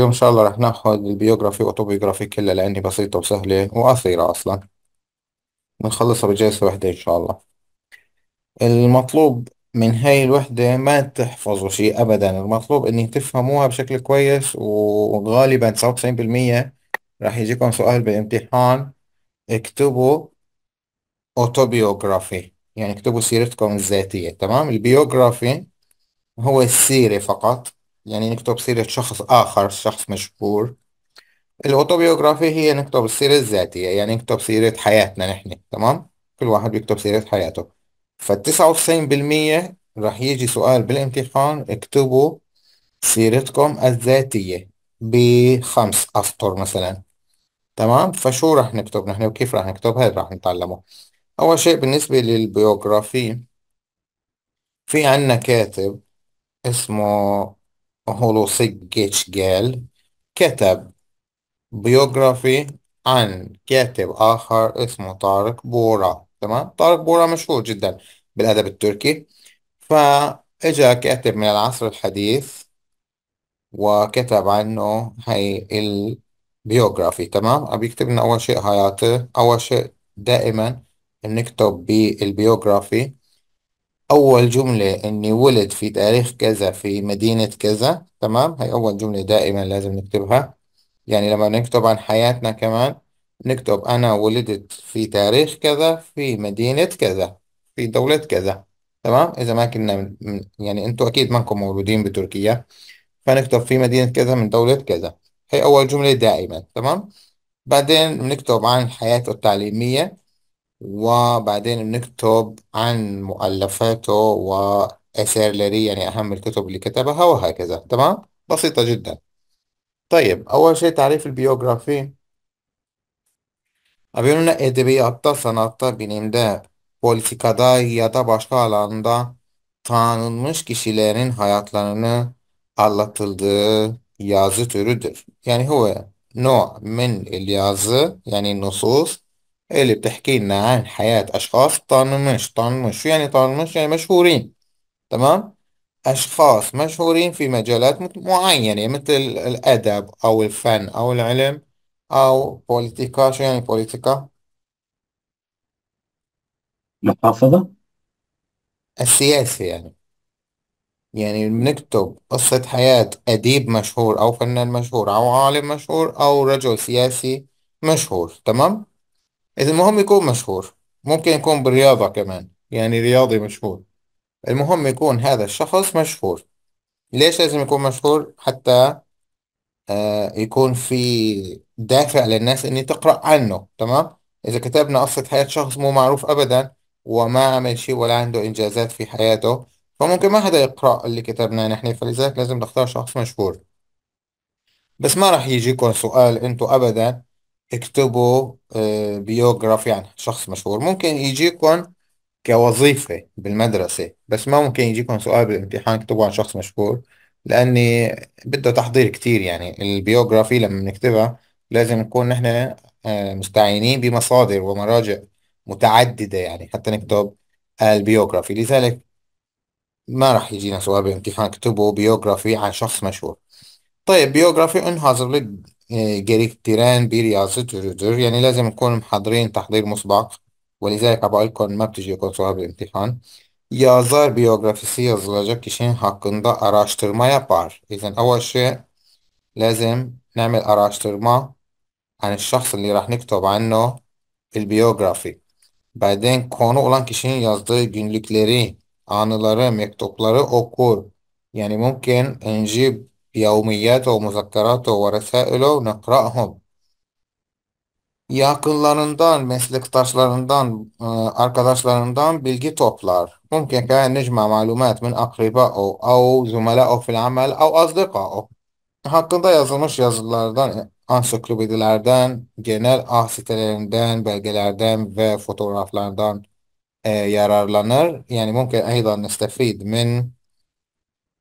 اليوم ان شاء الله رح ناخد البيوغرافي واوتوبيوغرافي كلها لاني بسيطة وسهلة وقصيرة اصلا بنخلصها بجلسة واحدة ان شاء الله المطلوب من هاي الوحدة ما تحفظوا شيء ابدا المطلوب انك تفهموها بشكل كويس وغالبا 99% راح يجيكم سؤال بالامتحان اكتبوا اوتوبيوغرافي يعني اكتبوا سيرتكم الذاتية تمام البيوغرافي هو السيرة فقط يعني نكتب سيرة شخص آخر شخص مشهور الأوتوبيوغرافي هي نكتب السيرة الذاتية يعني نكتب سيرة حياتنا نحن تمام كل واحد بيكتب سيرة حياته فالتسعة وتسعين بالمية رح يجي سؤال بالامتحان اكتبوا سيرتكم الذاتية بخمس أسطر مثلا تمام فشو رح نكتب نحن وكيف رح نكتب هذا رح نتعلمه أول شيء بالنسبة للبيوغرافي في عنا كاتب اسمه جيتش جال كتب بيوغرافي عن كاتب آخر اسمه طارق بورا تمام طارق بورا مشهور جدا بالأدب التركي فإجا كاتب من العصر الحديث وكتب عنه هي البيوغرافي تمام بيكتب لنا أول شيء حياته أول شيء دائما نكتب بالبيوغرافي أول جملة إني ولد في تاريخ كذا في مدينة كذا تمام هي أول جملة دائما لازم نكتبها يعني لما نكتب عن حياتنا كمان نكتب أنا ولدت في تاريخ كذا في مدينة كذا في دولة كذا تمام إذا ما كنا من يعني أنتوا أكيد منكم مولودين بتركيا فنكتب في مدينة كذا من دولة كذا هي أول جملة دائما تمام بعدين بنكتب عن حياته التعليمية وبعدين نكتب عن مؤلفاته وأثارلري يعني أهم الكتب اللي كتبها وهكذا تمام بسيطة جدا طيب أول شيء تعريف البيوغرافي Abiyonu'nun edebiyatta, sanatta, bilimde, politikada ya da başka alanda tanınmış kişilerin hayatlarını anlatıldığı yazı türüdür. Yani huve no min il yazı yani nusus اللي بتحكي لنا عن حياة أشخاص طنمش طنمش يعني طنمش يعني مشهورين تمام أشخاص مشهورين في مجالات معينة يعني مثل الأدب أو الفن أو العلم أو بوليتيكا شو يعني بوليتيكا محافظة السياسة يعني يعني بنكتب قصة حياة أديب مشهور أو فنان مشهور أو عالم مشهور أو رجل سياسي مشهور تمام المهم يكون مشهور ممكن يكون بالرياضة كمان يعني رياضي مشهور المهم يكون هذا الشخص مشهور ليش لازم يكون مشهور حتى آه، يكون في دافع للناس اني تقرأ عنه تمام اذا كتبنا قصة حياة شخص مو معروف ابدا وما عمل شيء ولا عنده انجازات في حياته فممكن ما حدا يقرأ اللي كتبناه نحن فلذلك لازم نختار شخص مشهور بس ما راح يجيكم سؤال انتو ابدا اكتبوا آه، بيوغرافي عن شخص مشهور ممكن يجيكم كوظيفة بالمدرسة بس ما ممكن يجيكم سؤال بالامتحان اكتبوا عن شخص مشهور لأني بده تحضير كتير يعني البيوغرافي لما بنكتبها لازم نكون نحن آه، مستعينين بمصادر ومراجع متعددة يعني حتى نكتب البيوغرافي لذلك ما راح يجينا سؤال بالامتحان اكتبوا بيوغرافي عن شخص مشهور طيب بيوغرافي انحظر e, gerektiren bir yazı türüdür. Yani lazım نكون محضرين تحضير مسبق ولذلك بقول ما بتجي يكون صعب الامتحان. Yazar biyografisi yazılacak kişinin hakkında araştırma yapar. إذن أول شيء لازم نعمل araştırma عن الشخص اللي راح نكتب عنه البيوغرافي. Benden konu olan kişinin yazdığı günlükleri, anıları, mektupları okur. Yani mümkün önce yevmiyyəti və müzəkkəratı və rəsailə nəqra'hum. Yakınlarından, meslektaşlarından, e, arkadaşlarından bilgi toplar. Mümkün ki necme malumat min akriba o au zumela o fil amel au azdika o. Hakkında yazılmış yazılardan, ansiklopedilerden, genel ah sitelerinden, belgelerden ve fotoğraflardan e, yararlanır. Yani mümkün eydan nestefid min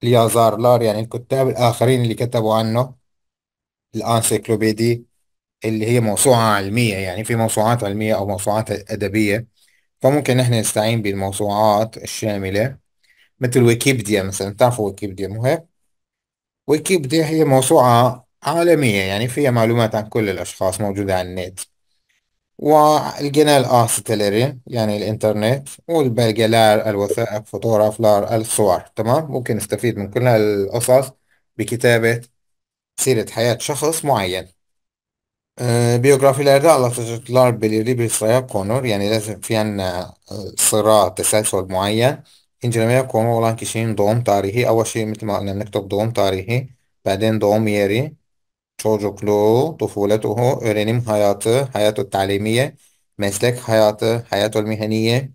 لار يعني الكتاب الآخرين اللي كتبوا عنه الأنسيكلوبيدي اللي هي موسوعة علمية يعني في موسوعات علمية أو موسوعات أدبية فممكن نحن نستعين بالموسوعات الشاملة مثل ويكيبيديا مثلا تعرفوا ويكيبيديا مو هيك؟ ويكيبيديا هي موسوعة عالمية يعني فيها معلومات عن كل الأشخاص موجودة على النت والقناة الأستلري يعني الإنترنت والبلقلار الوثائق فطور أفلار الصور تمام ممكن نستفيد من كل هالقصص بكتابة سيرة حياة شخص معين آه، بيوغرافي الأرداء الله تجدلار بليري بيصايا كونور يعني لازم في عنا آه، صراع تسلسل معين إن جميع كونور ولان كشين دوم تاريخي أول شيء مثل ما قلنا نكتب دوم تاريخي بعدين دوم ياري çocukluğu, tufuletuhu, öğrenim hayatı, hayatı ı talimiye, meslek hayatı, hayatı ül miheniye,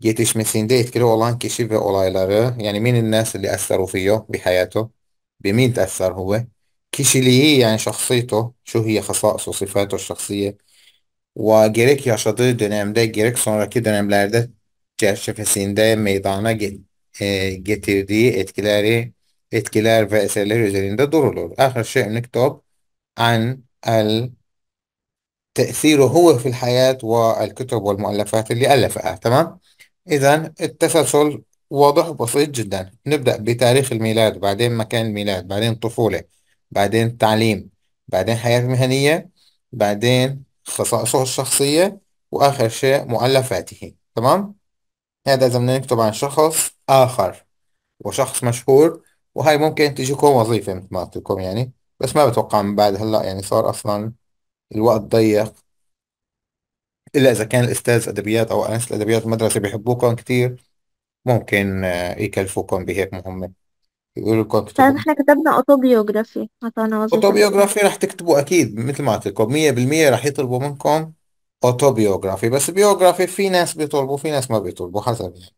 yetişmesinde etkili olan kişi ve olayları, yani minin nesli, li esseru fiyyo bi hayatu, bi min tesser huve, kişiliği yani şahsiyeti, şu hiye hısâsu, sıfatü şahsiye, ve gerek yaşadığı dönemde, gerek sonraki dönemlerde çerçevesinde meydana e, getirdiği etkileri, etkiler ve eserler üzerinde durulur. Ahir şey kitap عن تأثيره هو في الحياة والكتب والمؤلفات اللي ألفها تمام إذا التسلسل واضح وبسيط جدا نبدأ بتاريخ الميلاد بعدين مكان الميلاد بعدين طفولة بعدين تعليم بعدين حياة مهنية بعدين خصائصه الشخصية وآخر شيء مؤلفاته تمام هذا إذا بدنا نكتب عن شخص آخر وشخص مشهور وهاي ممكن تجيكم وظيفة مثل ما يعني بس ما بتوقع من بعد هلا يعني صار اصلا الوقت ضيق الا اذا كان الاستاذ ادبيات او انسه الادبيات المدرسه بيحبوكم كثير ممكن آه، يكلفوكم بهيك مهمه يقولوا لكم طيب اكتبوا احنا كتبنا اوتوبيوغرافي عطانا وظيفة اوتوبيوغرافي رح تكتبوا اكيد مثل ما قلت لكم 100% رح يطلبوا منكم اوتوبيوغرافي بس بيوغرافي في ناس بيطلبوا في ناس ما بيطلبوا حسب يعني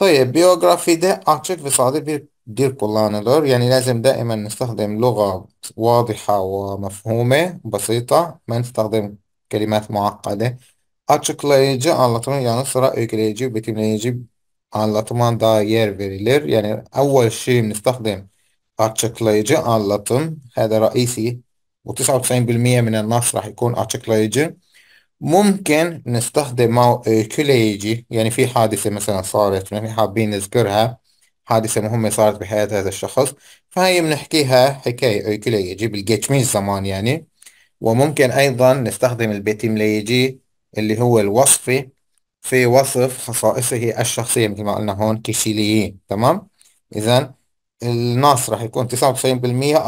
طيب بيوغرافي ده اعتقد بصادر صعيدي دير kullanılır يعني لازم دائما نستخدم لغة واضحة ومفهومة بسيطة ما نستخدم كلمات معقدة açıklayıcı anlatımın yanı sıra öyküleyici betimleyici anlatıma دا يير verilir يعني أول شيء بنستخدم açıklayıcı anlatım هذا رئيسي و99% من النص راح يكون يجي ممكن نستخدم نستخدمه يجي يعني في حادثة مثلا صارت نحن حابين نذكرها حادثة مهمة صارت بحياة هذا الشخص فهي بنحكيها حكاية أيكلية جيب الجيتشميش زمان يعني وممكن أيضا نستخدم ليجي اللي هو الوصفي في وصف خصائصه الشخصية مثل ما قلنا هون كيشيليين تمام إذا النص راح يكون 99%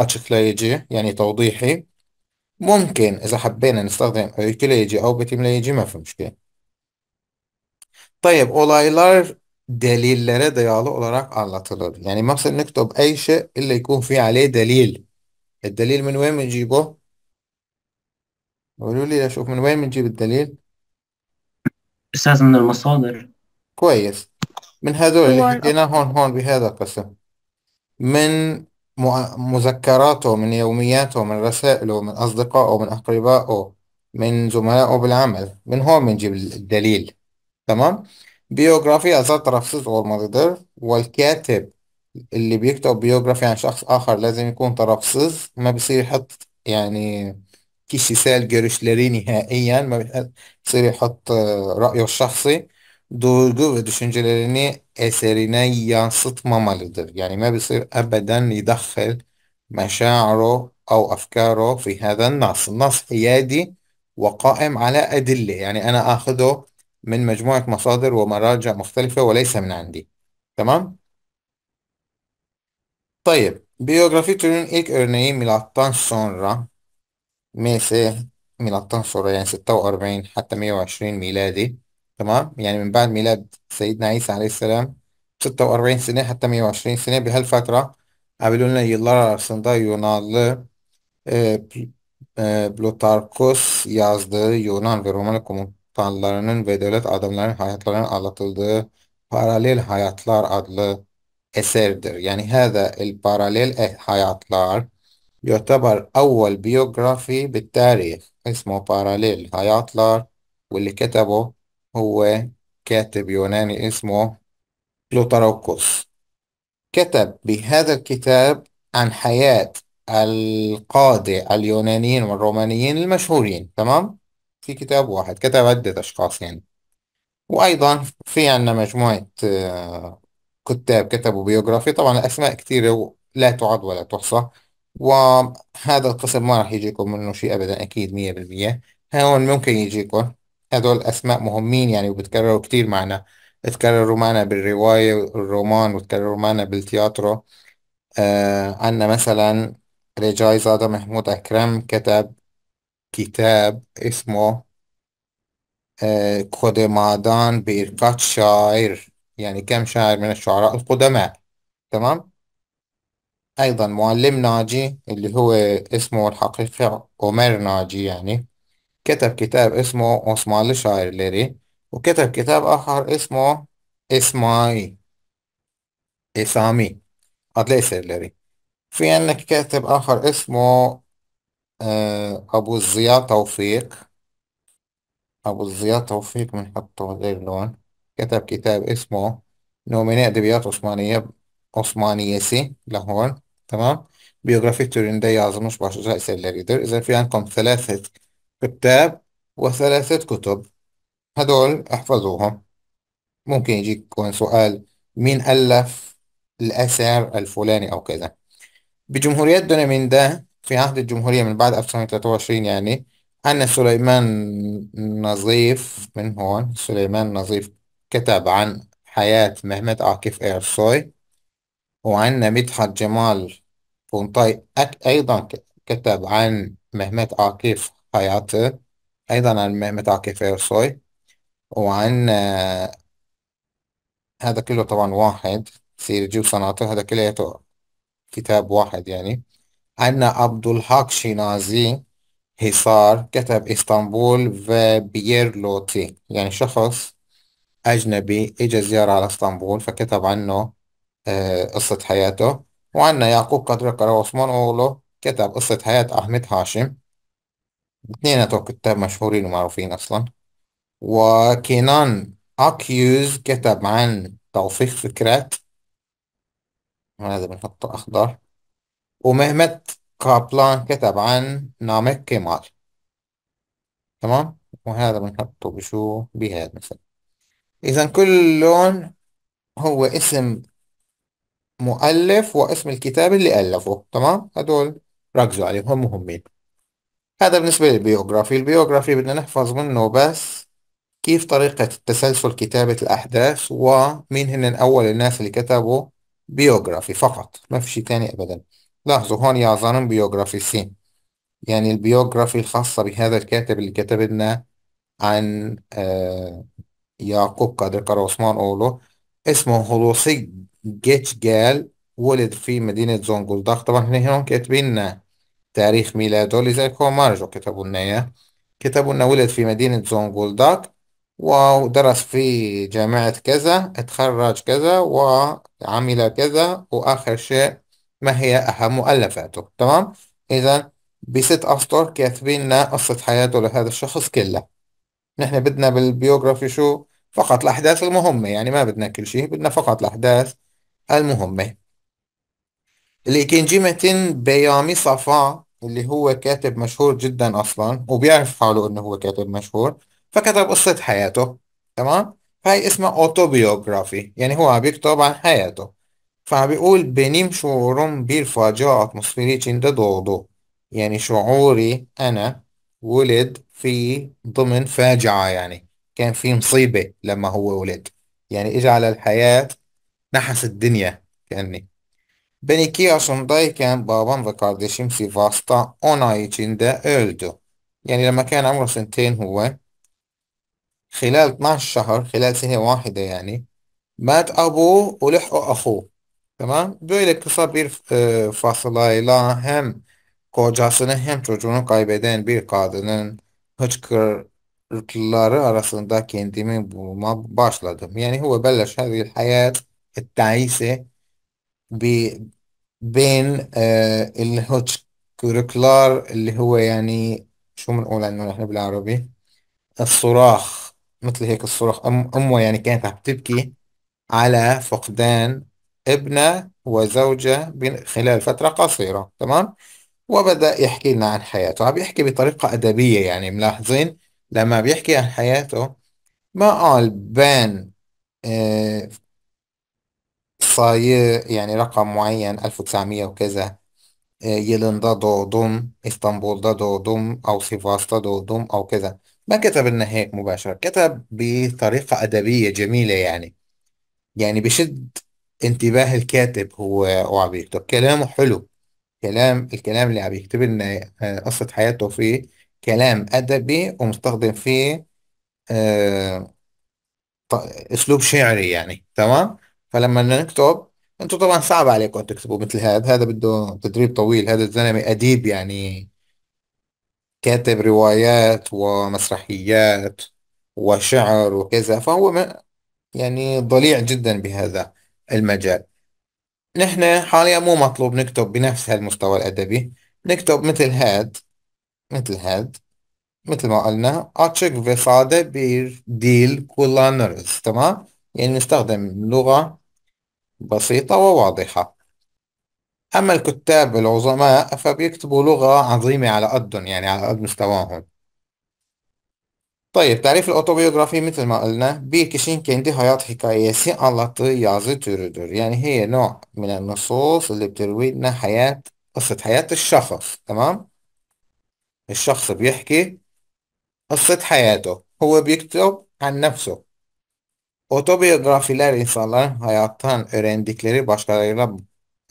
أتشكليجي يعني توضيحي ممكن إذا حبينا نستخدم أيكليجي أو ليجي ما في مشكلة طيب أولايلار delillere dayalı olarak anlatılır. Yani maksud nektob ey şey illa yekun fi aleyh delil. الدليل من وين بنجيبه؟ قولوا لي اشوف من وين بنجيب الدليل؟ أستاذ من المصادر كويس من هذول اللي حكينا هون هون بهذا القسم من مذكراته من يومياته من رسائله من أصدقائه من أقربائه من زملائه بالعمل من هون بنجيب الدليل تمام بيوغرافيا أذكر رفسوس غورمردر والكاتب اللي بيكتب بيوغرافي عن شخص آخر لازم يكون ترابسيس ما بيصير يحط يعني كيش يسال لري نهائيا ما بيصير يحط آه، رأيه الشخصي duygu ve düşüncelerini eserine مامالدر يعني ما بيصير أبدا يدخل مشاعره أو أفكاره في هذا النص النص حيادي وقائم على أدلة يعني أنا أخذه من مجموعة مصادر ومراجع مختلفة وليس من عندي تمام؟ طيب بيوغرافي تورين إيك إرني إيه ميلاتان سونرا ميسي ميلاتان سونرا يعني 46 حتى 120 ميلادي تمام؟ يعني من بعد ميلاد سيدنا عيسى عليه السلام 46 سنة حتى 120 سنة بهالفترة قابلوا لنا يلارا رسندا يونال آه، آه، بلوتاركوس يازد يونان في رومان tutanlarının ve devlet adamlarının hayatlarının anlatıldığı Paralel Hayatlar adlı eserdir. Yani هذا الباراليل hayatlar يعتبر أول بيوغرافي بالتاريخ اسمه باراليل حياتلر واللي كتبه هو كاتب يوناني اسمه بلوتاروكوس كتب بهذا الكتاب عن حياة القادة اليونانيين والرومانيين المشهورين تمام في كتاب واحد كتب عدة أشخاص يعني وأيضا في عنا مجموعة آه، كتاب كتبوا بيوغرافي طبعا الأسماء كثيرة لا تعد ولا تحصى وهذا القسم ما راح يجيكم منه شيء أبدا أكيد مية بالمية هون ممكن يجيكم هذول أسماء مهمين يعني وبتكرروا كتير معنا تكرروا معنا بالرواية والرومان وتكرروا معنا بالتياترو آه عنا مثلا رجاي زادة محمود أكرم كتب كتاب اسمه آه، قدمادان بإرقاد شاعر يعني كم شاعر من الشعراء القدماء تمام أيضا معلم ناجي اللي هو اسمه الحقيقي عمر ناجي يعني كتب كتاب اسمه شاعر ليري وكتب كتاب آخر اسمه إسماي إسامي أدلي سيرلري في عندك كاتب آخر اسمه آه، أبو الزيا توفيق أبو الزيا توفيق من حطه لون كتب كتاب اسمه نوميني أدبيات عثمانية Osmaniyesi Lahore tamam. Biyografi türünde yazılmış başlıca eserleridir. إذا في عندكم ثلاثة كتاب وثلاثة كتب هدول احفظوهم ممكن يكون سؤال مين ألف الأثر الفلاني أو كذا بجمهوريات ده في عهد الجمهورية من بعد 1923 يعني أن سليمان نظيف من هون سليمان نظيف كتب عن حياة مهمت عاكف إيرسوي وعنا مدحت جمال بونطاي أيضا كتب عن مهمت عاكف حياته أيضا عن مهمت عاكف إيرسوي وعنا هذا كله طبعا واحد سيرجي وصناعته هذا كلياته كتاب واحد يعني عنا عبد الحق شينازي حصار كتب اسطنبول وبيير لوتي يعني شخص أجنبي إجا زيارة على اسطنبول فكتب عنه آه، قصة حياته وعنا يعقوب كدركر وعثمان أولو كتب قصة حياة أحمد هاشم اثنيناتهم كتاب مشهورين ومعروفين أصلا وكينان أكيوز كتب عن توثيق فكرات هذا بنحطه أخضر ومهمت كابلان كتب عن نامك كمال تمام وهذا بنحطه بشو بهذا مثلا إذا كل لون هو اسم مؤلف واسم الكتاب اللي ألفه تمام هدول ركزوا عليهم هم مهمين هذا بالنسبة للبيوغرافي البيوغرافي بدنا نحفظ منه بس كيف طريقة تسلسل كتابة الأحداث ومين هن أول الناس اللي كتبوا بيوغرافي فقط ما في شيء تاني أبدا لاحظوا هون يعظم سين يعني البيوغرافي الخاصة بهذا الكاتب اللي كتب لنا عن آه، يعقوب قادر قرى عثمان أولو اسمه جيتش جال ولد في مدينة زونجولداخ طبعا هنا هون كاتبين لنا تاريخ ميلاده لذلك هو مارجو كتبوا لنا إياه كتبوا لنا ولد في مدينة زونجولداخ ودرس في جامعة كذا اتخرج كذا وعمل كذا وآخر شيء ما هي أهم مؤلفاته تمام إذا بست أسطر كاتبين لنا قصة حياته لهذا الشخص كله نحن بدنا بالبيوغرافي شو فقط الأحداث المهمة يعني ما بدنا كل شيء بدنا فقط الأحداث المهمة الإيكينجي متين بيامي صفا اللي هو كاتب مشهور جدا أصلا وبيعرف حاله إنه هو كاتب مشهور فكتب قصة حياته تمام هاي اسمها أوتوبيوغرافي يعني هو عم بيكتب عن حياته فبيقول benim şuurum bir facia تشيندا دوغدو يعني شعوري أنا ولد في ضمن فاجعة يعني كان في مصيبة لما هو ولد يعني اجى على الحياة نحس الدنيا كأني Ben iki كان بابا ve kardeşim Sivas'ta فاستا ay تشيندا اولدو يعني لما كان عمره سنتين هو خلال 12 شهر خلال سنة واحدة يعني مات أبوه ولحقه أخوه Tamam. Böyle kısa bir e, fasılayla hem kocasını hem çocuğunu kaybeden bir kadının hıçkırıkları arasında kendimi bulma başladım. Yani huve belleş hadil hayat التعيسة ب- بين آه الهوتشكركلار اللي هو يعني شو بنقول عنه نحن بالعربي الصراخ مثل هيك الصراخ أم أمه يعني كانت عم تبكي على فقدان ابنة وزوجة خلال فترة قصيرة تمام وبدأ يحكي لنا عن حياته عم يحكي بطريقة أدبية يعني ملاحظين لما بيحكي عن حياته ما قال بان آه صاير يعني رقم معين 1900 وكذا آه، يلن ضدو دوم اسطنبول ضدو دوم أو سيفاس ضدو دوم أو كذا ما كتب لنا هيك مباشرة كتب بطريقة أدبية جميلة يعني يعني بشد انتباه الكاتب هو هو عم طب كلامه حلو كلام الكلام اللي بيكتب لنا آه، قصة حياته فيه كلام أدبي ومستخدم فيه آه، أسلوب شعري يعني تمام فلما بدنا نكتب انتو طبعا صعب عليكم ان تكتبوا مثل هذا هذا بده تدريب طويل هذا الزلمة أديب يعني كاتب روايات ومسرحيات وشعر وكذا فهو يعني ضليع جدا بهذا المجال نحن حاليا مو مطلوب نكتب بنفس هالمستوى الأدبي نكتب مثل هاد مثل هاد مثل ما قلنا أتشك فيفادة بير ديل كولانرز تمام يعني نستخدم لغة بسيطة وواضحة أما الكتاب العظماء فبيكتبوا لغة عظيمة على قدهم يعني على قد مستواهم طيب تعريف otobiyografi مثل ما قلنا bir kişinin kendi hayat hikayesi anlattığı yazı türüdür. Yani هي نوع من النصوص اللي بتروي لنا حياة قصة حياة الشخص تمام؟ الشخص بيحكي قصة حياته هو بيكتب عن نفسه. Otobiyografiler insanların hayattan öğrendikleri başkalarıyla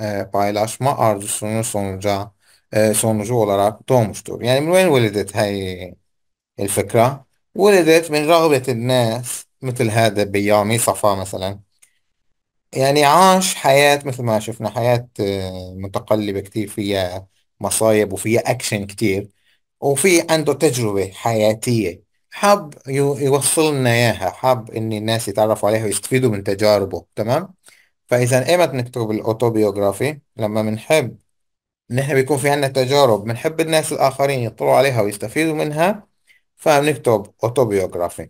e, paylaşma arzusunun sonuca e, sonucu olarak doğmuştur. Yani من وين ولدت هاي الفكرة؟ ولدت من رغبة الناس مثل هذا بيامي صفا مثلا يعني عاش حياة مثل ما شفنا حياة آه، متقلبة كتير فيها مصايب وفيها أكشن كتير وفي عنده تجربة حياتية حاب يوصلنا يوصل لنا إياها حاب إن الناس يتعرفوا عليها ويستفيدوا من تجاربه تمام فإذا إيمت نكتب الأوتوبيوغرافي لما بنحب نحن بيكون في عنا تجارب بنحب الناس الآخرين يطلعوا عليها ويستفيدوا منها فبنكتب autobiography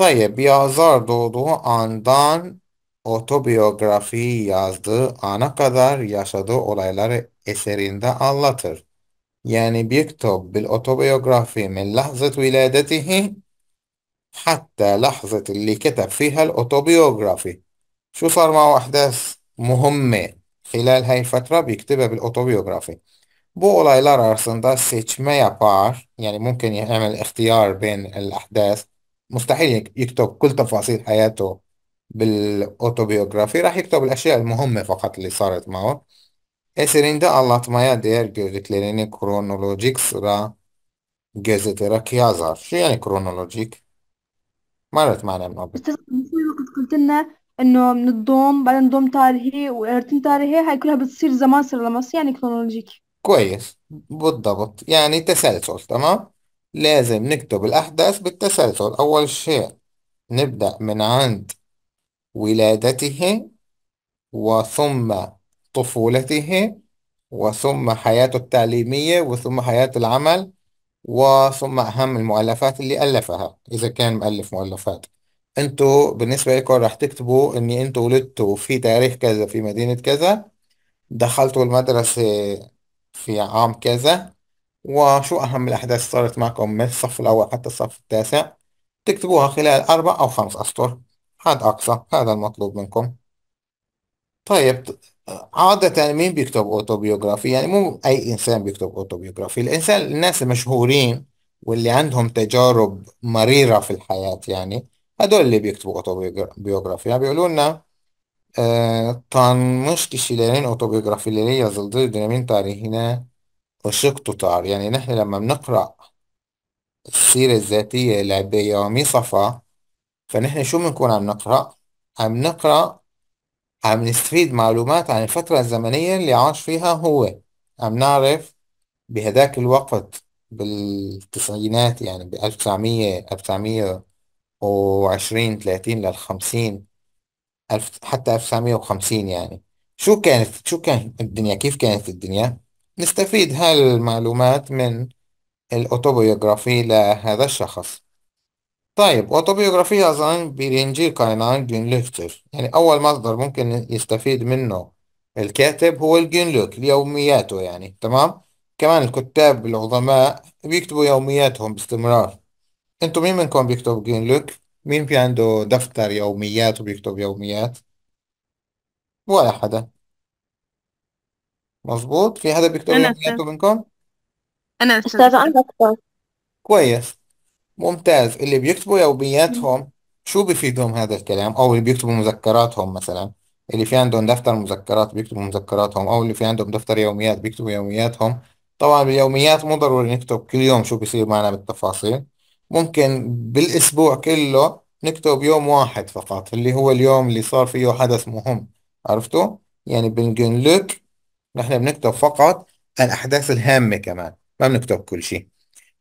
Tayyip yazar doğduğu andan otobiyografiyi yazdığı ana kadar yaşadığı olayları eserinde anlatır. Yani بيكتب بالأوتوبيوغرافي من لحظة ولادته حتى لحظة اللي كتب فيها الأوتوبيوغرافي شو صار معه أحداث مهمة خلال هاي الفترة بيكتبها بالأوتوبيوغرافي Bu olaylar arasında seçme yapar. Yani mمكن يعمل اختيار بين الأحداث مستحيل يكتب كل تفاصيل حياته بالاوتوبiyografı راح يكتب الأشياء المهمة fakat اللي صارت معه. Eserinde anlatmaya değer gördüklerini kronolojik sıra gözeterek yazar. شو يعني kronolojik? مرت معنا من قبل. استاذ المفروض كنت قلت لنا انه من الضوم بعدين ضوم تاريخي وارتين تاريخي هاي كلها بتصير زمان سرلماسي يعني كرونولوجيكي كويس بالضبط يعني تسلسل تمام لازم نكتب الأحداث بالتسلسل أول شيء نبدأ من عند ولادته وثم طفولته وثم حياته التعليمية وثم حياة العمل وثم أهم المؤلفات اللي ألفها إذا كان مؤلف مؤلفات أنتوا بالنسبة لكم راح تكتبوا إني أنتوا ولدتوا في تاريخ كذا في مدينة كذا دخلتوا المدرسة في عام كذا وشو أهم الأحداث صارت معكم من الصف الأول حتى الصف التاسع تكتبوها خلال أربع أو خمس أسطر هذا أقصى هذا المطلوب منكم طيب عادة مين بيكتب أوتوبيوغرافي يعني مو أي إنسان بيكتب أوتوبيوغرافي الإنسان الناس المشهورين واللي عندهم تجارب مريرة في الحياة يعني هدول اللي بيكتبوا أوتوبيوغرافي يعني بيقولوا لنا E, tanmış kişilerin otobiyografileri yazıldığı dönemin tarihine ışık tutar. Yani نحن لما بنقرأ السيرة الذاتية لبيومي صفا فنحن شو بنكون عم نقرأ؟ عم نقرأ عم نستفيد معلومات عن الفترة الزمنية اللي عاش فيها هو عم نعرف بهداك الوقت بالتسعينات يعني بألف تسعمية ألف تسعمية وعشرين تلاتين للخمسين ألف حتى 1950 يعني شو كانت شو كانت الدنيا كيف كانت الدنيا نستفيد هالمعلومات من الأوتوبيوغرافي لهذا الشخص طيب أوتوبيوغرافي أظن بيرينجي كاينان جينلوكتر يعني أول مصدر ممكن يستفيد منه الكاتب هو الجينلوك ليومياته يعني تمام كمان الكتاب العظماء بيكتبوا يومياتهم باستمرار انتم مين منكم بيكتب جينلوك مين في عنده دفتر يوميات وبيكتب يوميات ولا حدا مظبوط في حدا بيكتب أنا أستاذ يومياته منكم أنا أستاذ أنا أستاذ كويس ممتاز اللي بيكتبوا يومياتهم شو بفيدهم هذا الكلام او اللي بيكتبوا مذكراتهم مثلا اللي في عندهم دفتر مذكرات بيكتبوا مذكراتهم او اللي في عندهم دفتر يوميات بيكتبوا يومياتهم طبعا باليوميات مو ضروري نكتب كل يوم شو بيصير معنا بالتفاصيل ممكن بالأسبوع كله نكتب يوم واحد فقط اللي هو اليوم اللي صار فيه حدث مهم عرفتوا؟ يعني بنقول لك نحن بنكتب فقط الأحداث الهامة كمان ما بنكتب كل شيء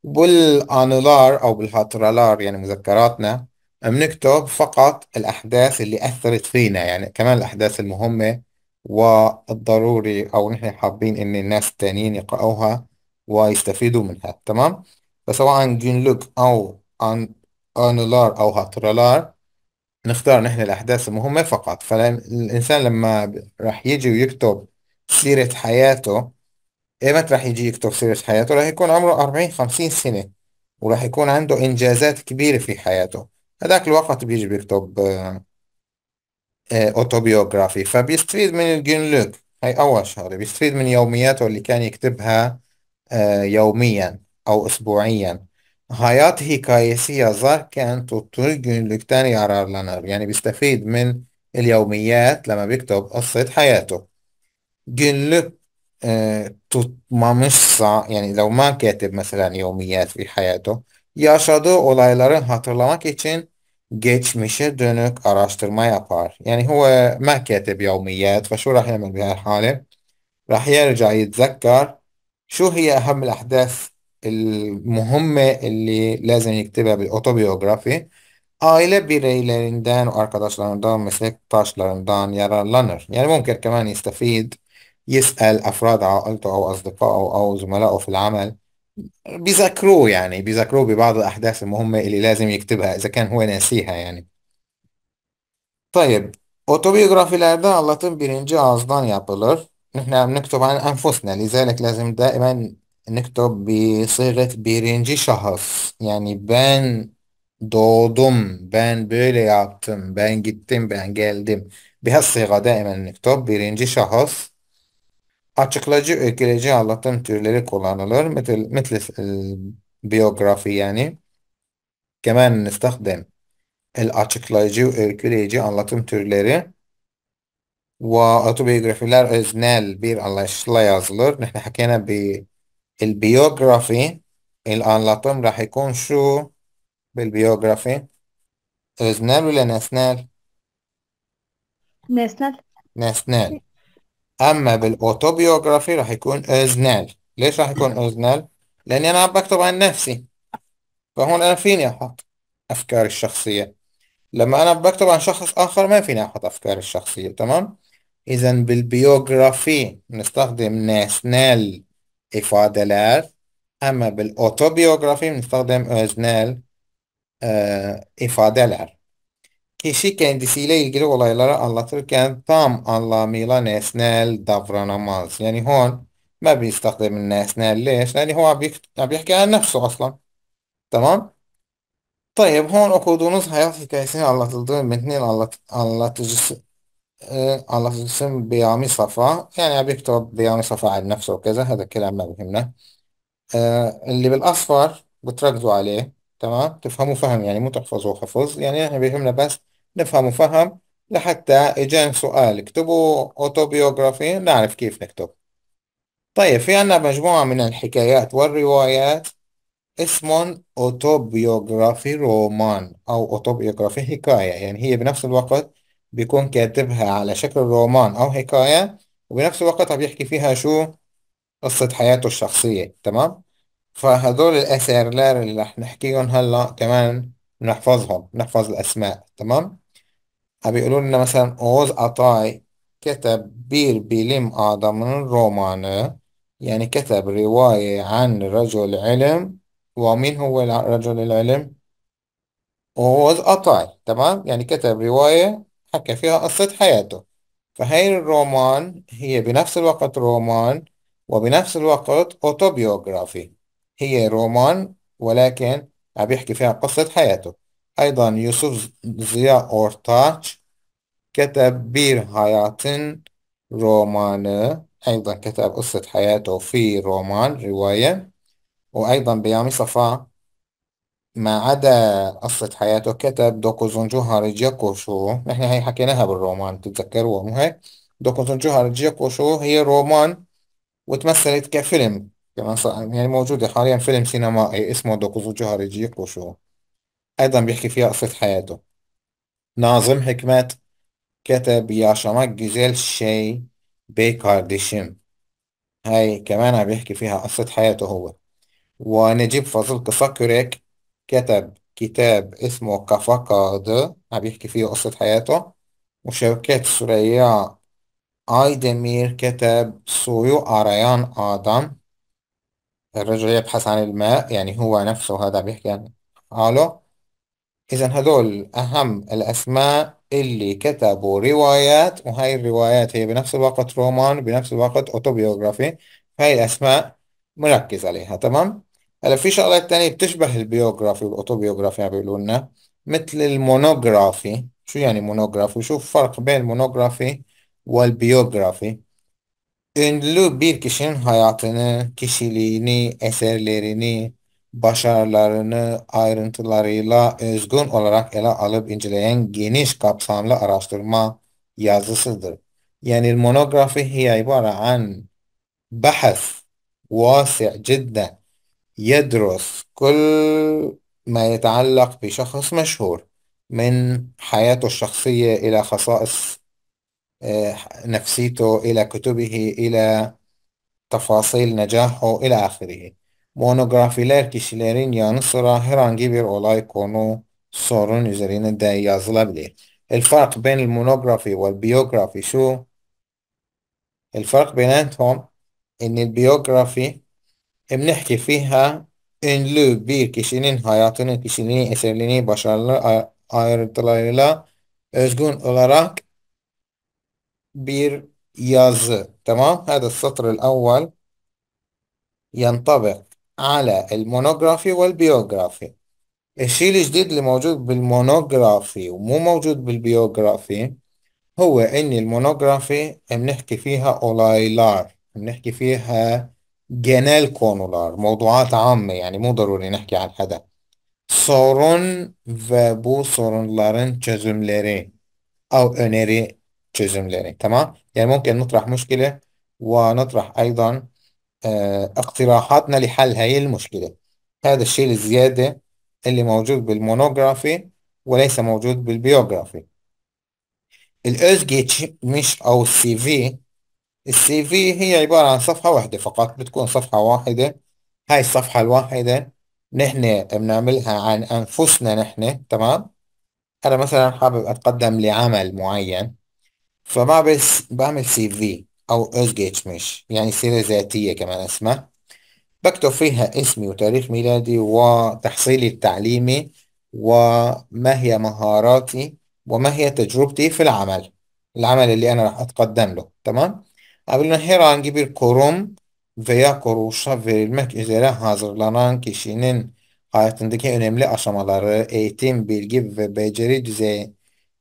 بالانولار أو بالهاترالار يعني مذكراتنا بنكتب فقط الأحداث اللي أثرت فينا يعني كمان الأحداث المهمة والضروري أو نحن حابين إن الناس التانيين يقرأوها ويستفيدوا منها تمام؟ فسواء جينلوج أو أن أنولار أو هاترالار نختار نحن الأحداث المهمة فقط فالإنسان لما راح يجي ويكتب سيرة حياته إيمت راح يجي يكتب سيرة حياته راح يكون عمره أربعين خمسين سنة وراح يكون عنده إنجازات كبيرة في حياته هذاك الوقت بيجي بيكتب آه، آه، أوتوبيوغرافي فبيستفيد من الجينلوك هاي أول شغلة بيستفيد من يومياته اللي كان يكتبها آه، يوميا أو أسبوعيا هايات هيكايسية زار كانت وطول جنلكتان يعرار لنار يعني بيستفيد من اليوميات لما بيكتب قصة حياته جنلك آه، ما مش يعني لو ما كاتب مثلا يوميات في حياته yaşadığı olayları hatırlamak için دونك dönük araştırma yapar. يعني هو ما كاتب يوميات فشو راح يعمل بهالحالة؟ راح يرجع يتذكر شو هي أهم الأحداث المهمة اللي لازم يكتبها بالأوتوبيوغرافي آيلة آه بيريلرندان وأركداشلرندان مثل تاشلرندان يرى لانر يعني ممكن كمان يستفيد يسأل أفراد عائلته أو أصدقائه أو زملائه في العمل بيذكروه يعني بيذكروه ببعض الأحداث المهمة اللي لازم يكتبها إذا كان هو ناسيها يعني طيب أوتوبيوغرافي لأداء اللاتين بيرنجي أصدان يابلر نحن عم نكتب عن أنفسنا لذلك لازم دائما نكتب بصيغة birinci şahıs. Yani ben doğdum, ben böyle yaptım, ben gittim, ben geldim. بهالصيغة دائما نكتب birinci şahıs. Açıklayıcı, öyküleyici anlatım türleri kullanılır. Mesela مثل e, biyografi yani. كمان نستخدم açıklayıcı, öyküleyici anlatım türleri. Ve otobiyografiler öznel bir anlayışla yazılır. Nحن حكينا البيوغرافي الان لطم راح يكون شو بالبيوغرافي أوزنال ولا ناسنال ناسنال ناسنال أما بالأوتوبيوغرافي راح يكون أوزنال ليش راح يكون أوزنال لأني أنا عم بكتب عن نفسي فهون أنا فيني أحط أفكاري الشخصية لما أنا بكتب عن شخص آخر ما فيني أحط أفكاري الشخصية تمام إذا بالبيوغرافي نستخدم ناسنال ifadeler ama bil otobiyografi müstadem öznel e, ifadeler. Kişi kendisiyle ilgili olayları anlatırken tam anlamıyla nesnel davranamaz. Yani هون ما بيستخدم nesnelleş. Yani, لأن هو عم بيحكي عن نفسه أصلا تمام؟ طيب هون okuduğunuz hayat hikayesini anlatıldığı metnin anlat, anlatıcısı آه، على اسم بيعمي صفا يعني يكتب بيعمي صفا عن نفسه وكذا هذا الكلام ما بهمنا آه، اللي بالأصفر بتركزوا عليه تمام تفهموا فهم يعني مو تحفظوا حفظ يعني احنا بيهمنا بس نفهموا فهم لحتى إجانا سؤال اكتبوا اوتوبيوغرافي نعرف كيف نكتب طيب في عنا مجموعة من الحكايات والروايات اسمهم اوتوبيوغرافي رومان او اوتوبيوغرافي حكاية يعني هي بنفس الوقت بيكون كاتبها على شكل رومان أو حكاية وبنفس الوقت عم يحكي فيها شو قصة حياته الشخصية تمام فهذول الأسيرلار اللي رح نحكيهم هلا كمان نحفظهم نحفظ الأسماء تمام عم يقولوا لنا مثلا أوز أطاي كتب بير بيلم أعظم رومان يعني كتب رواية عن رجل علم ومين هو رجل العلم؟ أوز أطاي تمام يعني كتب رواية حكى فيها قصة حياته فهي الرومان هي بنفس الوقت رومان وبنفس الوقت أوتوبيوغرافي هي رومان ولكن عم يحكي فيها قصة حياته أيضا يوسف زيا أورتاج كتب بير هاياتن رومان أيضا كتب قصة حياته في رومان رواية وأيضا بيامي صفاء ما عدا قصة حياته كتب دوكوزونجو شو نحن هي حكيناها بالرومان بتتذكروها مو هيك دوكوزونجو شو هي رومان وتمثلت كفيلم كمان صار يعني موجودة حاليا فيلم سينمائي إيه، اسمه دوكوزونجو شو أيضا بيحكي فيها قصة حياته ناظم حكمت كتب ياشامك جيزيل شي بي كارديشيم هاي كمان عم بيحكي فيها قصة حياته هو ونجيب فاضل كساكوريك كتب كتاب اسمه عم بيحكي فيه قصة حياته وشركات سوريا آيدمير كتب سويو أريان آدم الرجل يبحث عن الماء يعني هو نفسه هذا بيحكي عن حاله إذا هذول أهم الأسماء اللي كتبوا روايات وهاي الروايات هي بنفس الوقت رومان بنفس الوقت أوتوبيوغرافي هاي الأسماء مركز عليها تمام هلا في شغلات تانية بتشبه البيوغرافي والاوتوبيوغرافي يعني بيقولوا لنا مثل المونوغرافي شو يعني مونوغرافي وشو الفرق بين المونوغرافي والبيوغرافي Ünlü bir kişinin hayatını, kişiliğini, eserlerini, başarılarını ayrıntılarıyla özgün olarak ele alıp inceleyen geniş kapsamlı araştırma yazısıdır. Yani monografi hiye ibara an bahs واسع جدا يدرس كل ما يتعلق بشخص مشهور من حياته الشخصية إلى خصائص آه، نفسيته إلى كتبه إلى تفاصيل نجاحه إلى آخره monografiler kişilerin yanı sıra herhangi bir olay konu sorun üzerine de yazılabilir. الفرق بين المونوغرافي والبيوغرافي شو؟ الفرق بيناتهم إن البيوغرافي بنحكي Bnihki fiha ünlü bir kişinin hayatını, kişiliğini, eserliğini başarılı ayrıntılarıyla özgün olarak بير ياز تمام؟ هذا السطر الأول ينطبق على المونوغرافي والبيوغرافي الشيء الجديد اللي موجود بالمونوغرافي ومو موجود بالبيوغرافي هو ان المونوغرافي بنحكي فيها اولايلار بنحكي فيها جنال كونولار موضوعات عامة يعني مو ضروري نحكي عن حدا. Sorun فابو bu sorunların çözümleri أو öneri çözümleri تمام؟ يعني ممكن نطرح مشكلة ونطرح أيضا آه، اقتراحاتنا لحل هاي المشكلة هذا الشيء الزيادة اللي موجود بالمونوغرافي وليس موجود بالبيوغرافي الأوزجيتش مش أو السي في السي في هي عبارة عن صفحة واحدة فقط بتكون صفحة واحدة هاي الصفحة الواحدة نحن بنعملها عن أنفسنا نحن تمام أنا مثلا حابب أتقدم لعمل معين فما بس بعمل سي في أو أزجيتش مش يعني سيرة ذاتية كمان اسمها بكتب فيها اسمي وتاريخ ميلادي وتحصيلي التعليمي وما هي مهاراتي وما هي تجربتي في العمل العمل اللي أنا راح أتقدم له تمام Abiler herhangi bir korum veya koruşa verilmek üzere hazırlanan kişinin hayatındaki önemli aşamaları, eğitim, bilgi ve beceri düzeyi,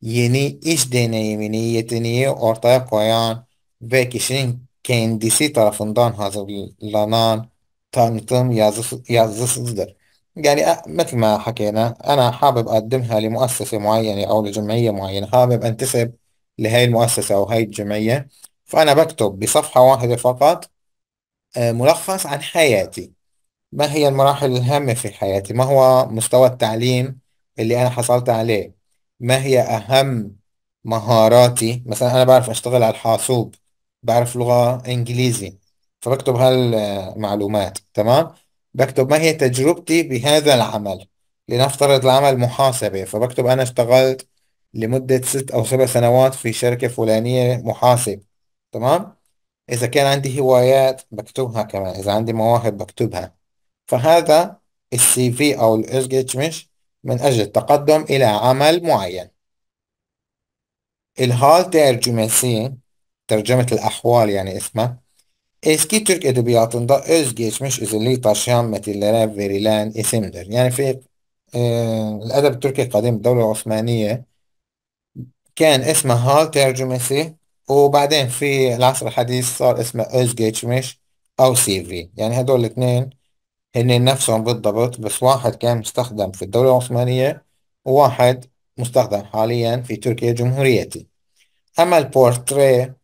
yeni iş deneyimini, yeteneği ortaya koyan ve kişinin kendisi tarafından hazırlanan tanıtım yazısı, yazısıdır. يعني مثل ما حكينا أنا حابب أقدمها لمؤسسة معينة أو لجمعية معينة حابب أنتسب لهي المؤسسة أو هاي الجمعية فأنا بكتب بصفحة واحدة فقط آه، ملخص عن حياتي ما هي المراحل الهامة في حياتي ما هو مستوى التعليم اللي أنا حصلت عليه ما هي أهم مهاراتي مثلا أنا بعرف أشتغل على الحاسوب بعرف لغة إنجليزي فبكتب هالمعلومات تمام بكتب ما هي تجربتي بهذا العمل لنفترض العمل محاسبة فبكتب أنا اشتغلت لمدة ست أو سبع سنوات في شركة فلانية محاسب تمام إذا كان عندي هوايات بكتبها كمان إذا عندي مواهب بكتبها فهذا السي في أو الإنجيجمنت من أجل التقدم إلى عمل معين الهالترجمسي ترجمة الأحوال يعني اسمها Eski Türk edebiyatında özgeçmiş özellik taşıyan metinlere verilen isimdir. يعني في آه، الأدب التركي القديم الدولة العثمانية كان اسمه هال ترجمسي وبعدين في العصر الحديث صار اسمه özgeçmiş أو سي في يعني هدول الاثنين هن نفسهم بالضبط بس واحد كان مستخدم في الدولة العثمانية وواحد مستخدم حاليا في تركيا الجمهورية أما البورتري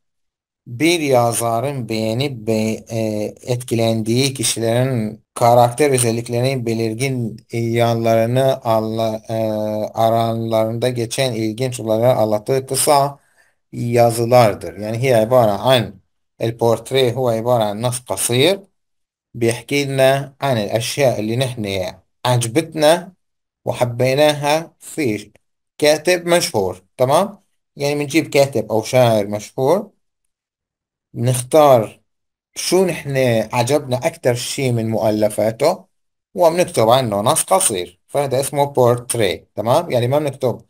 bir yazarın beğenip be, e, etkilendiği kişilerin karakter özelliklerini belirgin yanlarını anla, e, aralarında geçen ilginç olayları anlattığı kısa يازلاردر يعني هي عبارة عن البورتريه هو عبارة عن نص قصير بيحكي لنا عن الأشياء اللي نحن عجبتنا وحبيناها في كاتب مشهور تمام يعني بنجيب كاتب أو شاعر مشهور بنختار شو نحن عجبنا أكتر شي من مؤلفاته وبنكتب عنه نص قصير فهذا اسمه بورتري تمام يعني ما بنكتب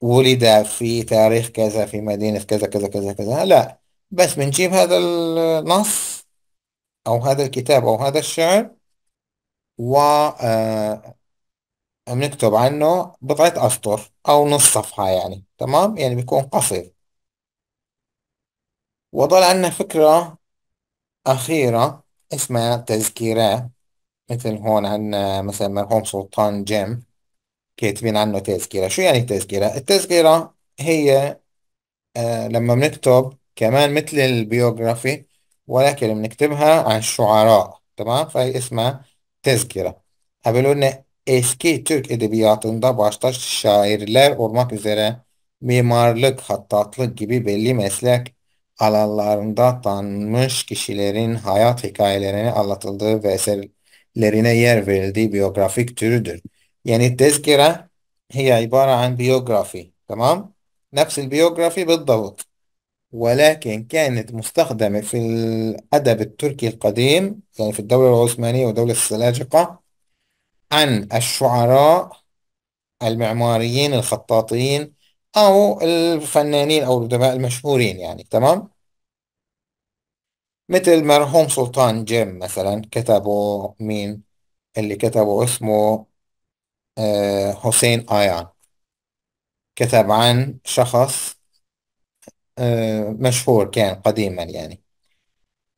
ولد في تاريخ كذا في مدينة كذا كذا كذا كذا لا بس بنجيب هذا النص أو هذا الكتاب أو هذا الشعر و بنكتب آه، عنه بضعة أسطر أو نص صفحة يعني تمام يعني بيكون قصير وضل عندنا فكرة أخيرة اسمها تذكيرة مثل هون عندنا مثلا مرحوم سلطان جيم كاتبين عنه تذكرة شو يعني التذكرة التذكرة هي آه لما بنكتب كمان مثل البيوغرافي ولكن بنكتبها عن الشعراء تمام فهي اسمها tezkira. Ha böyle ne eski Türk edebiyatında başta şairler olmak üzere mimarlık, hattatlık gibi belli meslek alanlarında tanmış kişilerin hayat hikayelerini anlatıldığı ve eserlerine yer verildiği biyografik türüdür. يعني التذكرة هي عبارة عن بيوغرافي تمام نفس البيوغرافي بالضبط ولكن كانت مستخدمة في الأدب التركي القديم يعني في الدولة العثمانية ودولة السلاجقة عن الشعراء المعماريين الخطاطين أو الفنانين أو الأدباء المشهورين يعني تمام مثل مرحوم سلطان جيم مثلا كتبه مين اللي كتبه اسمه آه، حسين آيان كتب عن شخص آه، مشهور كان قديما يعني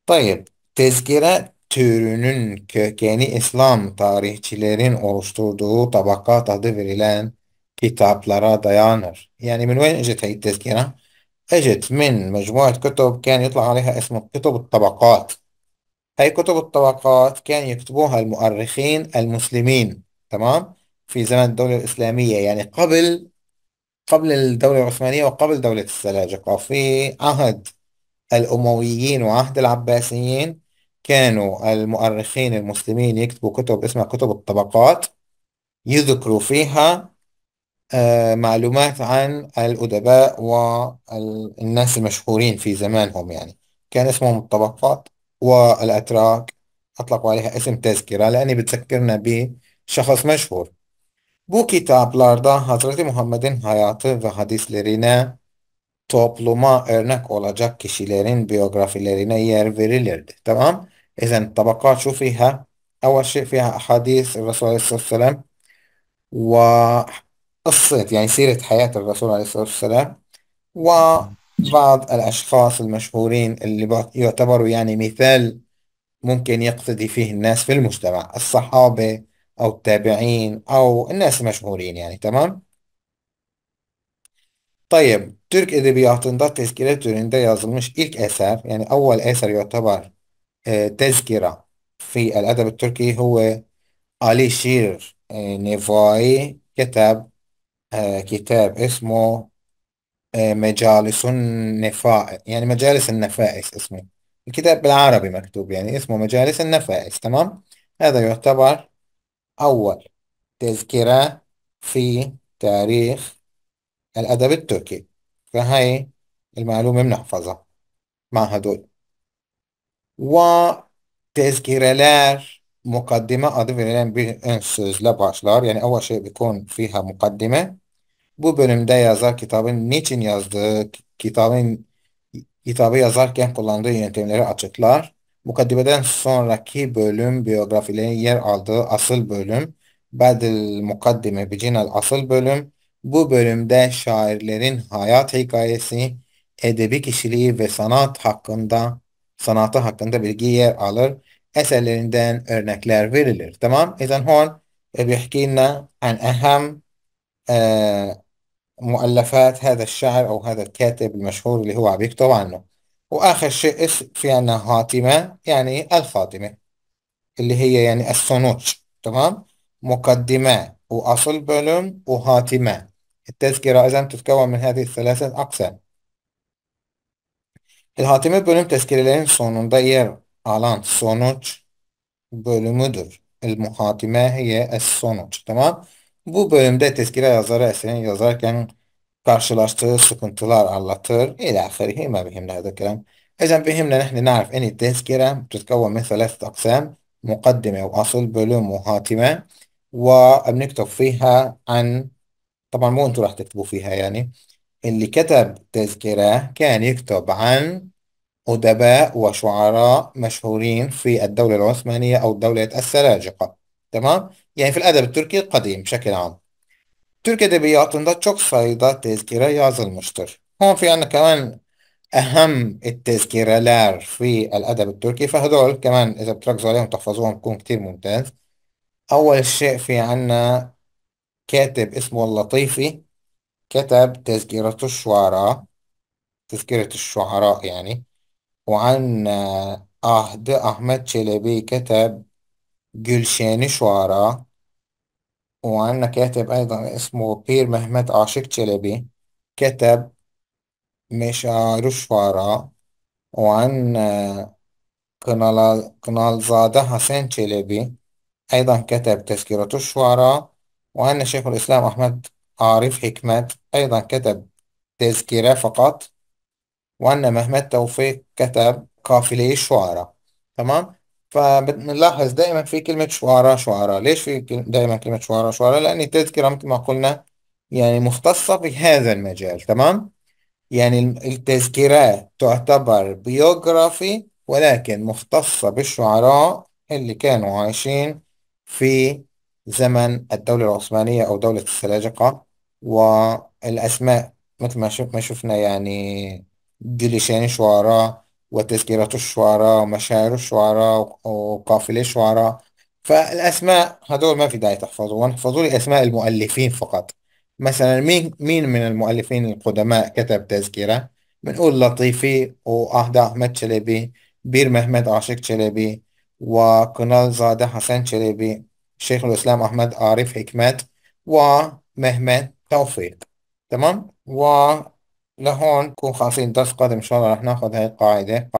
طيب تذكرة türünün kökeni İslam tarihçilerin oluşturduğu tabakat adı verilen kitaplara dayanır. يعني من وين اجت هاي التذكرة؟ اجت من مجموعة كتب كان يطلع عليها اسم كتب الطبقات. هاي كتب الطبقات كان يكتبوها المؤرخين المسلمين تمام؟ في زمن الدولة الإسلامية يعني قبل قبل الدولة العثمانية وقبل دولة السلاجقة في عهد الأمويين وعهد العباسيين كانوا المؤرخين المسلمين يكتبوا كتب اسمها كتب الطبقات يذكروا فيها آه، معلومات عن الأدباء والناس المشهورين في زمانهم يعني كان اسمهم الطبقات والأتراك أطلقوا عليها اسم تذكرة لأني بتذكرنا بشخص مشهور Bu kitaplarda Hazreti Muhammed'in hayatı ve hadislerine topluma örnek olacak kişilerin biyografilerine yer verilirdi. Tamam? إذن طبقات شو فيها؟ أول شيء فيها أحاديث الرسول عليه الصلاة والسلام وقصة يعني سيرة حياة الرسول عليه الصلاة والسلام وبعض الأشخاص المشهورين اللي يعتبروا يعني مثال ممكن يقتدي فيه الناس في المجتمع الصحابة او التابعين او الناس المشهورين يعني تمام طيب ترك Türk edebiyatında تذكرة türünde يظلمش إلك أثر يعني أول أثر يعتبر آه، تذكرة في الأدب التركي هو علي شير آه، نيفاي كتب آه، كتاب اسمه مجالس النفائس يعني مجالس النفائس اسمه الكتاب بالعربي مكتوب يعني اسمه مجالس النفائس تمام هذا يعتبر أول تذكرة في تاريخ الأدب التركي فهي المعلومة بنحفظها مع هدول وتذكرلer مقدمة adı verilen bir ön sözle başlar. Yani öول şey بيكون فيها مقدمة. Bu bölümde yazar kitabın niçin yazdığı, kitabın kitabı yazarken kullandığı yöntemleri açıklar. Mukaddimeden sonraki bölüm biyografilerin yer aldığı asıl bölüm Bedel Mukaddime Bicinel asıl bölüm. Bu bölümde şairlerin hayat hikayesi, edebi kişiliği ve sanat hakkında sanatı hakkında bilgi yer alır. Eserlerinden örnekler verilir. Tamam. İzen hon بيحكينا en أهم مؤلفات هذا الشاعر أو هذا الكاتب المشهور اللي هو عم يكتب وآخر شيء إيش في عنا هاتمة يعني الخاتمة اللي هي يعني السنوش تمام مقدمة وأصل بلوم وهاتمة التذكرة إذا تتكون من هذه الثلاثة أقسام الهاتمة بلوم تذكرة لين سونون دير آلان سونوش بلوم المخاتمة هي السونوش تمام بو بلوم تذكرة يزارة أسنين يزارة كان karşılaştığı sıkıntılar anlatır إلى آخره ما بهمنا هذا الكلام إذا بهمنا نحن نعرف أن التذكرة بتتكون من ثلاثة أقسام مقدمة وأصل بلوم وهاتمة وبنكتب فيها عن طبعا مو أنتوا راح تكتبوا فيها يعني اللي كتب تذكرة كان يكتب عن أدباء وشعراء مشهورين في الدولة العثمانية أو دولة السلاجقة تمام يعني في الأدب التركي القديم بشكل عام Türk edebiyatında çok sayıda tezkire yazılmıştır. هون في عنا كمان أهم التذكيرالار في الأدب التركي فهدول كمان إذا بتركزوا عليهم تحفظوهم بكون كتير ممتاز أول شيء في عنا كاتب اسمه اللطيفي كتب تذكرة الشعراء تذكرة الشعراء يعني وعنا أهد أحمد شلبي كتب جلشان شعراء وعندنا كاتب أيضا اسمه بير مهمت عاشق شلبي كتب مشاعر الشعراء وعندنا كنال زاده حسين شلبي أيضا كتب تذكرة الشعراء وعندنا شيخ الإسلام أحمد عارف حكمت أيضا كتب تذكرة فقط وعندنا مهمت توفيق كتب قافلة الشعراء تمام فبنلاحظ دائما في كلمة شعراء شعراء ليش في دائما كلمة شعراء شعراء لأن التذكرة مثل ما قلنا يعني مختصة بهذا المجال تمام يعني التذكيرات تعتبر بيوغرافي ولكن مختصة بالشعراء اللي كانوا عايشين في زمن الدولة العثمانية أو دولة السلاجقة والأسماء مثل ما شفنا يعني جليشاني شعراء وتذكرة الشعراء ومشاعر الشعراء وقافلة الشعراء فالأسماء هدول ما في داعي تحفظوهم احفظوا لي أسماء المؤلفين فقط مثلا مين مين من المؤلفين القدماء كتب تذكرة بنقول لطيفي وأهدى أحمد شلبي بير محمد عاشق شلبي وكنال زادة حسن شلبي شيخ الإسلام أحمد عارف حكمت ومهمد توفيق تمام و لهون نكون خالصين الدرس القادم إن شاء الله رح ناخذ هاي القاعدة